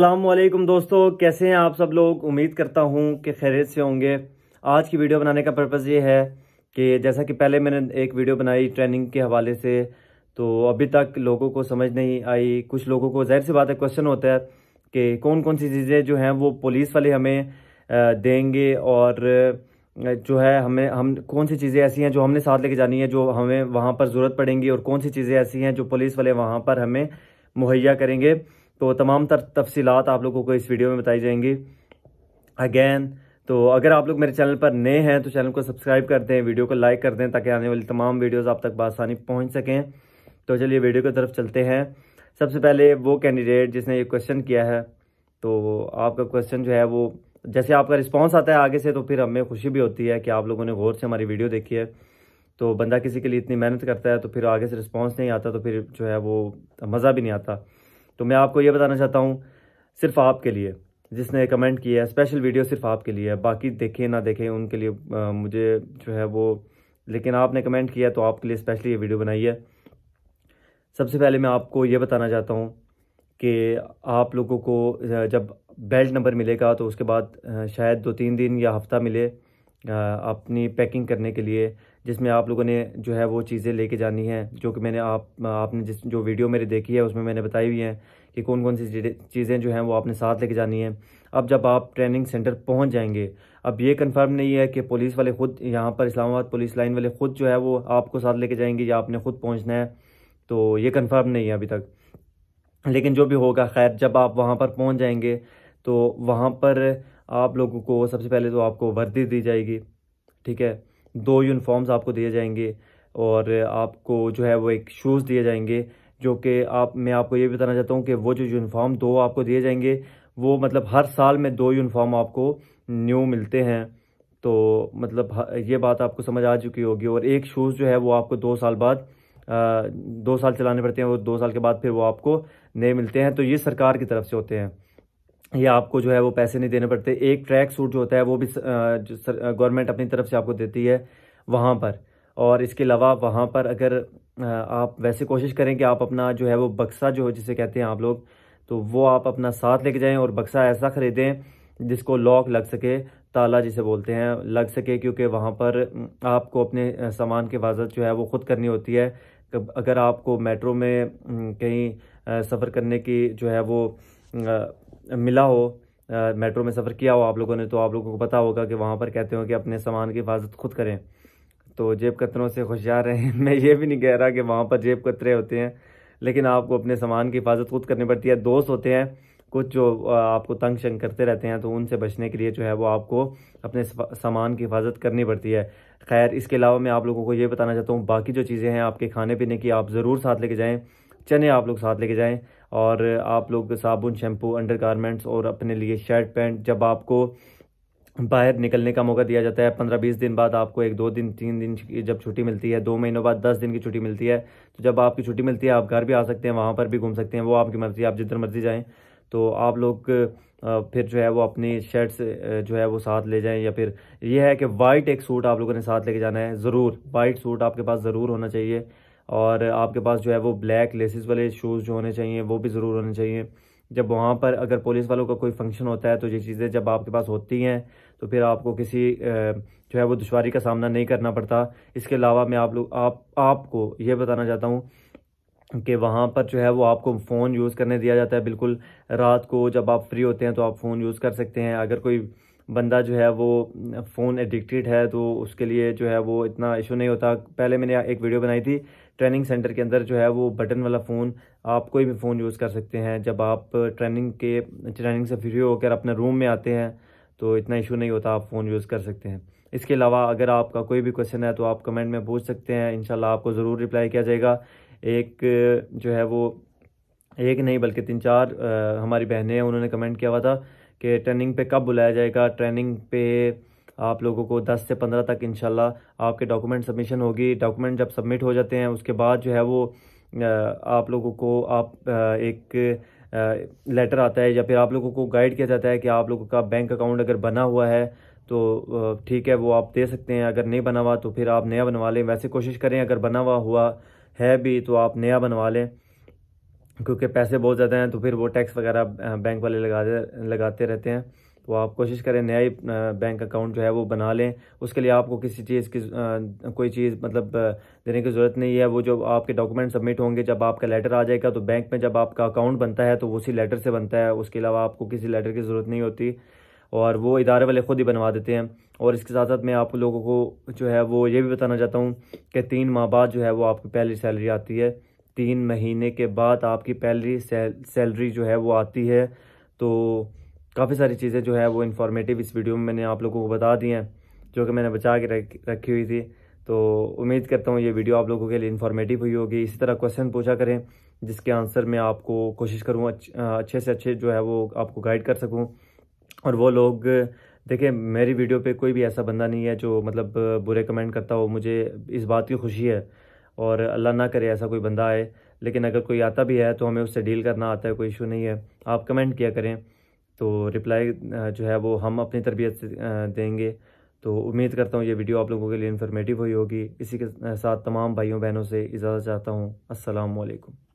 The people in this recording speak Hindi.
अल्लाम दोस्तों कैसे हैं आप सब लोग उम्मीद करता हूँ कि खैरियत से होंगे आज की वीडियो बनाने का पर्पज़ ये है कि जैसा कि पहले मैंने एक वीडियो बनाई ट्रेनिंग के हवाले से तो अभी तक लोगों को समझ नहीं आई कुछ लोगों को जाहिर सी बात है क्वेश्चन होता है कि कौन कौन सी चीज़ें जो हैं वो पुलिस वाले हमें देंगे और जो है हमें हम कौन सी चीज़ें ऐसी हैं जो हमने साथ लेके जानी है जो हमें वहाँ पर ज़रूरत पड़ेंगी और कौन सी चीज़ें ऐसी हैं जो पुलिस वाले वहाँ पर हमें मुहैया करेंगे तो तमाम तर तफसीत आप लोगों को इस वीडियो में बताई जाएंगी अगैन तो अगर आप लोग मेरे चैनल पर नए हैं तो चैनल को सब्सक्राइब कर दें वीडियो को लाइक कर दें ताकि आने वाली तमाम वीडियोज़ आप तक बसानी पहुँच सकें तो चलिए वीडियो की तरफ चलते हैं सबसे पहले वो कैंडिडेट जिसने ये क्वेश्चन किया है तो आपका क्वेश्चन जो है वो जैसे आपका रिस्पॉन्स आता है आगे से तो फिर हमें खुशी भी होती है कि आप लोगों ने गौर से हमारी वीडियो देखी है तो बंदा किसी के लिए इतनी मेहनत करता है तो फिर आगे से रिस्पॉन्स नहीं आता तो फिर जो है वो मज़ा भी नहीं आता तो मैं आपको ये बताना चाहता हूँ सिर्फ आपके लिए जिसने कमेंट किया है स्पेशल वीडियो सिर्फ आपके लिए है बाकी देखें ना देखें उनके लिए आ, मुझे जो है वो लेकिन आपने कमेंट किया तो आपके लिए स्पेशली ये वीडियो बनाई है सबसे पहले मैं आपको ये बताना चाहता हूँ कि आप लोगों को जब बेल्ट नंबर मिलेगा तो उसके बाद शायद दो तीन दिन या हफ्ता मिले अपनी पैकिंग करने के लिए जिसमें आप लोगों ने जो है वो चीज़ें लेके जानी हैं जो कि मैंने आप आपने जिस जो वीडियो मेरी देखी है उसमें मैंने बताई हुई हैं कि कौन कौन सी चीज़ें जो हैं वो आपने साथ लेके जानी है अब जब आप ट्रेनिंग सेंटर पहुंच जाएंगे अब ये कंफर्म नहीं है कि पुलिस वाले खुद यहाँ पर इस्लामाबाद पुलिस लाइन वाले खुद जो है वो आपको साथ लेके जाएंगे या आपने खुद पहुँचना है तो ये कन्फर्म नहीं है अभी तक लेकिन जो भी होगा खैर जब आप वहाँ पर पहुँच जाएंगे तो वहाँ पर आप लोगों को सबसे पहले तो आपको वर्दी दी जाएगी ठीक है दो यूनिफॉर्म्स आपको दिए जाएंगे और आपको जो है वो एक शूज़ दिए जाएंगे जो कि आप मैं आपको ये बताना चाहता हूँ कि वो जो यूनिफॉर्म दो आपको दिए जाएंगे वो मतलब हर साल में दो यूनिफॉर्म आपको न्यू मिलते हैं तो मतलब ये बात आपको समझ आ चुकी होगी और एक शूज़ जो है वो आपको दो साल बाद आ, दो साल चलाने पड़ते हैं और दो साल के बाद फिर वो आपको नए मिलते हैं तो ये सरकार की तरफ से होते हैं या आपको जो है वो पैसे नहीं देने पड़ते एक ट्रैक सूट जो होता है वो भी गवर्नमेंट अपनी तरफ से आपको देती है वहाँ पर और इसके अलावा वहाँ पर अगर आप वैसे कोशिश करें कि आप अपना जो है वो बक्सा जो जिसे कहते हैं आप लोग तो वो आप अपना साथ लेके जाएं और बक्सा ऐसा ख़रीदें जिसको लॉक लग सके ताला जिसे बोलते हैं लग सके क्योंकि वहाँ पर आपको अपने सामान की हिफाजत जो है वो ख़ुद करनी होती है अगर आपको मेट्रो में कहीं सफ़र करने की जो है वो मिला हो मेट्रो में सफ़र किया हो आप लोगों ने तो आप लोगों को पता होगा कि वहाँ पर कहते हो कि अपने सामान की हिफाजत खुद करें तो जेब कतरों से होशियार रहें मैं ये भी नहीं कह रहा कि वहाँ पर जेब कतरे होते हैं लेकिन आपको अपने सामान की हिफाजत खुद करनी पड़ती है दोस्त होते हैं कुछ जो आपको तंग शंग करते रहते हैं तो उनसे बचने के लिए जो है वो आपको अपने सामान की हिफाजत करनी पड़ती है खैर इसके अलावा मैं आप लोगों को ये बताना चाहता हूँ बाकी जो चीज़ें हैं आपके खाने पीने की आप ज़रूर साथ लेके जाएँ चने आप लोग साथ लेके जाएँ और आप लोग साबुन शैम्पू अंडरगारमेंट्स और अपने लिए शर्ट पैंट जब आपको बाहर निकलने का मौका दिया जाता है पंद्रह बीस दिन बाद आपको एक दो दिन तीन दिन जब छुट्टी मिलती है दो महीनों बाद दस दिन की छुट्टी मिलती है तो जब आपकी छुट्टी मिलती है आप घर भी आ सकते हैं वहाँ पर भी घूम सकते हैं वो आपकी मर्ज़ी आप जिधर मर्ज़ी जाएँ तो आप लोग फिर जो है वो अपनी शर्ट्स जो है वो साथ ले जाएं या फिर ये है कि वाइट एक सूट आप लोगों ने साथ लेके जाना है ज़रूर वाइट सूट आपके पास ज़रूर होना चाहिए और आपके पास जो है वो ब्लैक लेसिस वाले शूज़ जो होने चाहिए वो भी ज़रूर होने चाहिए जब वहाँ पर अगर पुलिस वालों का कोई फंक्शन होता है तो ये चीज़ें जब आपके पास होती हैं तो फिर आपको किसी जो है वो दुशारी का सामना नहीं करना पड़ता इसके अलावा मैं आप लोग आप आपको ये बताना चाहता हूँ कि वहाँ पर जो है वो आपको फ़ोन यूज़ करने दिया जाता है बिल्कुल रात को जब आप फ्री होते हैं तो आप फ़ोन यूज़ कर सकते हैं अगर कोई बंदा जो है वो फ़ोन एडिक्टेड है तो उसके लिए जो है वो इतना इशू नहीं होता पहले मैंने एक वीडियो बनाई थी ट्रेनिंग सेंटर के अंदर जो है वो बटन वाला फ़ोन आप कोई भी फ़ोन यूज़ कर सकते हैं जब आप ट्रेनिंग के ट्रेनिंग से फ्री होकर अपने रूम में आते हैं तो इतना इशू नहीं होता आप फ़ोन यूज़ कर सकते हैं इसके अलावा अगर आपका कोई भी क्वेश्चन है तो आप कमेंट में पूछ सकते हैं इन आपको ज़रूर रिप्लाई किया जाएगा एक जो है वो एक नहीं बल्कि तीन चार आ, हमारी बहनें हैं उन्होंने कमेंट किया हुआ था कि ट्रेनिंग पे कब बुलाया जाएगा ट्रेनिंग पे आप लोगों को 10 से 15 तक इनशाला आपके डॉक्यूमेंट सबमिशन होगी डॉक्यूमेंट जब सबमिट हो जाते हैं उसके बाद जो है वो आप लोगों को आप एक लेटर आता है या फिर आप लोगों को गाइड किया जाता है कि आप लोगों का बैंक अकाउंट अगर बना हुआ है तो ठीक है वो आप दे सकते हैं अगर नहीं बना हुआ तो फिर आप नया बनवा लें वैसे कोशिश करें अगर बना हुआ हुआ है भी तो आप नया बनवा लें क्योंकि पैसे बहुत ज़्यादा हैं तो फिर वो टैक्स वगैरह बैंक वाले लगा लगाते रहते हैं तो आप कोशिश करें नया ही बैंक अकाउंट जो है वो बना लें उसके लिए आपको किसी चीज़ की कोई चीज़ मतलब देने की ज़रूरत नहीं है वो जो आपके डॉक्यूमेंट सबमिट होंगे जब आपका लेटर आ जाएगा तो बैंक में जब आपका अकाउंट बनता है तो उसी लेटर से बनता है उसके अलावा आपको किसी लेटर की ज़रूरत नहीं होती और वो इदारे वाले ख़ुद ही बनवा देते हैं और इसके साथ साथ मैं आप लोगों को जो है वो ये भी बताना चाहता हूँ कि तीन माह बाद जो है वो आपकी पहली सैलरी आती है तीन महीने के बाद आपकी पहली सैल, सैलरी जो है वो आती है तो काफ़ी सारी चीज़ें जो है वो इन्फॉर्मेटिव इस वीडियो में मैंने आप लोगों को बता दी हैं जो कि मैंने बचा के रख, रखी हुई थी तो उम्मीद करता हूँ ये वीडियो आप लोगों के लिए इन्फॉर्मेटिव हुई होगी इसी तरह क्वेश्चन पूछा करें जिसके आंसर मैं आपको कोशिश करूँ अच्छे, अच्छे से अच्छे जो है वो आपको गाइड कर सकूँ और वो लोग देखें मेरी वीडियो पे कोई भी ऐसा बंदा नहीं है जो मतलब बुरे कमेंट करता हो मुझे इस बात की खुशी है और अल्लाह ना करे ऐसा कोई बंदा आए लेकिन अगर कोई आता भी है तो हमें उससे डील करना आता है कोई इशू नहीं है आप कमेंट किया करें तो रिप्लाई जो है वो हम अपनी तरबियत से देंगे तो उम्मीद करता हूँ ये वीडियो आप लोगों के लिए इन्फॉर्मेटिव हुई होगी इसी के साथ तमाम भाइयों बहनों से इजाज़त चाहता हूँ असलकम